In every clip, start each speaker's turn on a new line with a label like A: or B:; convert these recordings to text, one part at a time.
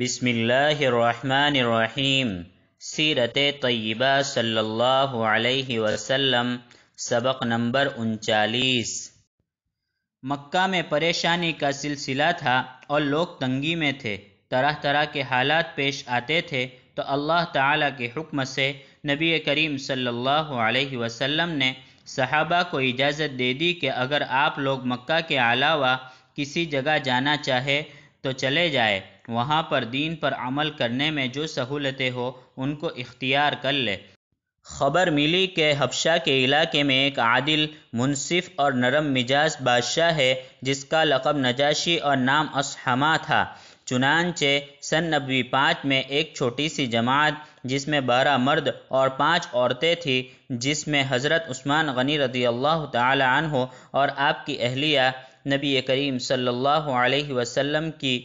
A: بسم اللہ الرحمن الرحیم سیرت طیبہ صلی اللہ علیہ وسلم سبق نمبر انچالیس مکہ میں پریشانی کا سلسلہ تھا اور لوگ تنگی میں تھے طرح طرح کے حالات پیش آتے تھے تو اللہ تعالیٰ کے حکم سے نبی کریم صلی اللہ علیہ وسلم نے صحابہ کو اجازت دے دی کہ اگر آپ لوگ مکہ کے علاوہ کسی جگہ جانا چاہے تو چلے جائے وہاں پر دین پر عمل کرنے میں جو سہولتیں ہو ان کو اختیار کر لے خبر ملی کہ حبشہ کے علاقے میں ایک عادل منصف اور نرم مزاج بادشاہ ہے جس کا لقب نجاشی اور نام اسحما تھا چنانچہ سن نبوی پانچ میں ایک چھوٹی سی جماعت جس میں بارہ مرد اور پانچ عورتیں تھیں جس میں حضرت عثمان غنی رضی اللہ تعالی عنہ اور آپ کی اہلیہ نبی کریم صلی اللہ علیہ وسلم کی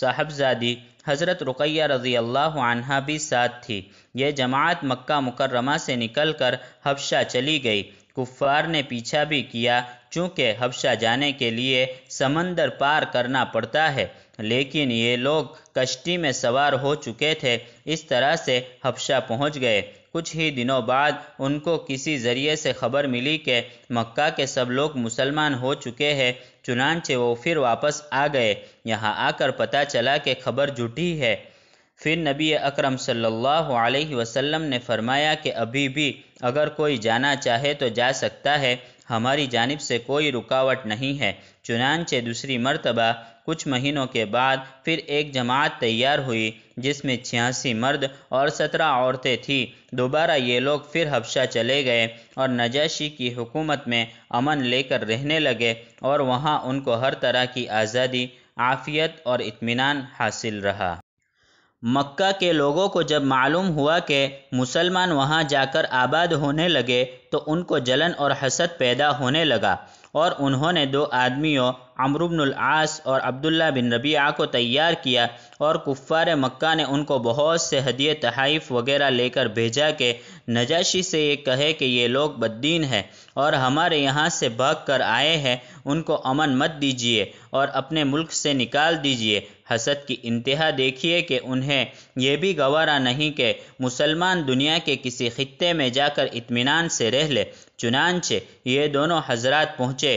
A: صاحبزادی حضرت رقیہ رضی اللہ عنہ بھی ساتھ تھی یہ جماعت مکہ مکرمہ سے نکل کر حبشہ چلی گئی کفار نے پیچھا بھی کیا چونکہ حبشہ جانے کے لیے سمندر پار کرنا پڑتا ہے لیکن یہ لوگ کشتی میں سوار ہو چکے تھے اس طرح سے حبشہ پہنچ گئے کچھ ہی دنوں بعد ان کو کسی ذریعے سے خبر ملی کہ مکہ کے سب لوگ مسلمان ہو چکے ہیں چنانچہ وہ پھر واپس آ گئے یہاں آ کر پتہ چلا کہ خبر جھٹی ہے پھر نبی اکرم صلی اللہ علیہ وسلم نے فرمایا کہ ابھی بھی اگر کوئی جانا چاہے تو جا سکتا ہے ہماری جانب سے کوئی رکاوٹ نہیں ہے چنانچہ دوسری مرتبہ کچھ مہینوں کے بعد پھر ایک جماعت تیار ہوئی جس میں چھیاسی مرد اور سترہ عورتیں تھیں دوبارہ یہ لوگ پھر حبشہ چلے گئے اور نجاشی کی حکومت میں امن لے کر رہنے لگے اور وہاں ان کو ہر طرح کی آزادی عافیت اور اطمینان حاصل رہا مکہ کے لوگوں کو جب معلوم ہوا کہ مسلمان وہاں جا کر آباد ہونے لگے تو ان کو جلن اور حسد پیدا ہونے لگا اور انہوں نے دو آدمیوں عمر بن العاص اور عبداللہ بن ربیعہ کو تیار کیا اور کفار مکہ نے ان کو بہت سے ہدیے تحائف وغیرہ لے کر بھیجا کہ نجاشی سے یہ کہے کہ یہ لوگ بددین ہیں اور ہمارے یہاں سے بھاگ کر آئے ہیں ان کو امن مت دیجیے اور اپنے ملک سے نکال دیجیے حسد کی انتہا دیکھیے کہ انہیں یہ بھی گوارا نہیں کہ مسلمان دنیا کے کسی خطے میں جا کر اطمینان سے رہ لے چنانچہ یہ دونوں حضرات پہنچے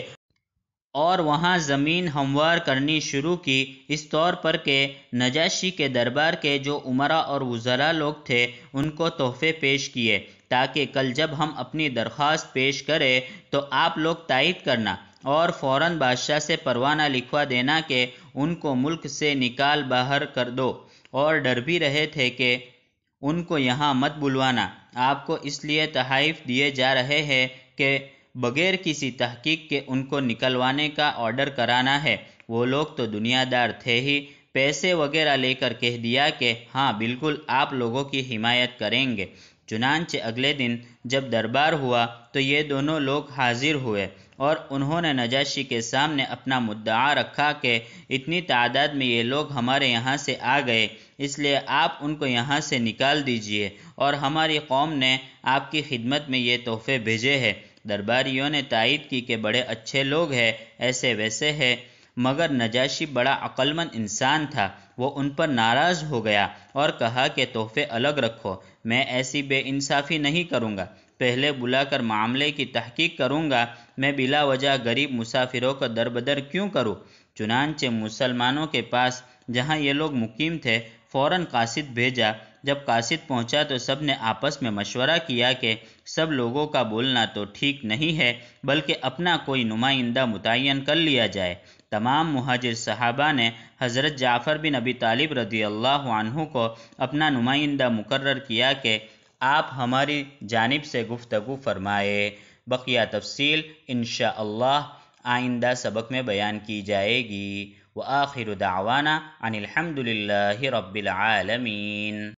A: اور وہاں زمین ہموار کرنی شروع کی اس طور پر کہ نجاشی کے دربار کے جو عمرہ اور وزرا لوگ تھے ان کو تحفے پیش کیے تاکہ کل جب ہم اپنی درخواست پیش کرے تو آپ لوگ تائید کرنا اور فوراً بادشاہ سے پروانہ لکھوا دینا کہ ان کو ملک سے نکال باہر کر دو اور ڈر بھی رہے تھے کہ ان کو یہاں مت بلوانا آپ کو اس لیے تحائف دیے جا رہے ہیں کہ بغیر کسی تحقیق کے ان کو نکلوانے کا آرڈر کرانا ہے وہ لوگ تو دنیا دار تھے ہی پیسے وغیرہ لے کر کہہ دیا کہ ہاں بالکل آپ لوگوں کی حمایت کریں گے چنانچہ اگلے دن جب دربار ہوا تو یہ دونوں لوگ حاضر ہوئے اور انہوں نے نجاشی کے سامنے اپنا مدعا رکھا کہ اتنی تعداد میں یہ لوگ ہمارے یہاں سے آ گئے اس لیے آپ ان کو یہاں سے نکال دیجئے اور ہماری قوم نے آپ کی خدمت میں یہ تحفے بھیجے ہیں درباریوں نے تائید کی کہ بڑے اچھے لوگ ہیں ایسے ویسے ہے مگر نجاشی بڑا عقلمند انسان تھا وہ ان پر ناراض ہو گیا اور کہا کہ تحفے الگ رکھو میں ایسی بے انصافی نہیں کروں گا پہلے بلا کر معاملے کی تحقیق کروں گا میں بلا وجہ غریب مسافروں کا در بدر کیوں کروں چنانچہ مسلمانوں کے پاس جہاں یہ لوگ مقیم تھے فوراً قاصد بھیجا جب قاصد پہنچا تو سب نے آپس میں مشورہ کیا کہ سب لوگوں کا بولنا تو ٹھیک نہیں ہے بلکہ اپنا کوئی نمائندہ متعین کر لیا جائے تمام مہاجر صحابہ نے حضرت جعفر بن ابی طالب رضی اللہ عنہ کو اپنا نمائندہ مقرر کیا کہ آپ ہماری جانب سے گفتگو فرمائے بقیہ تفصیل انشاءاللہ اللہ آئندہ سبق میں بیان کی جائے گی وآخر دعوانا عن الحمد للہ رب العالمین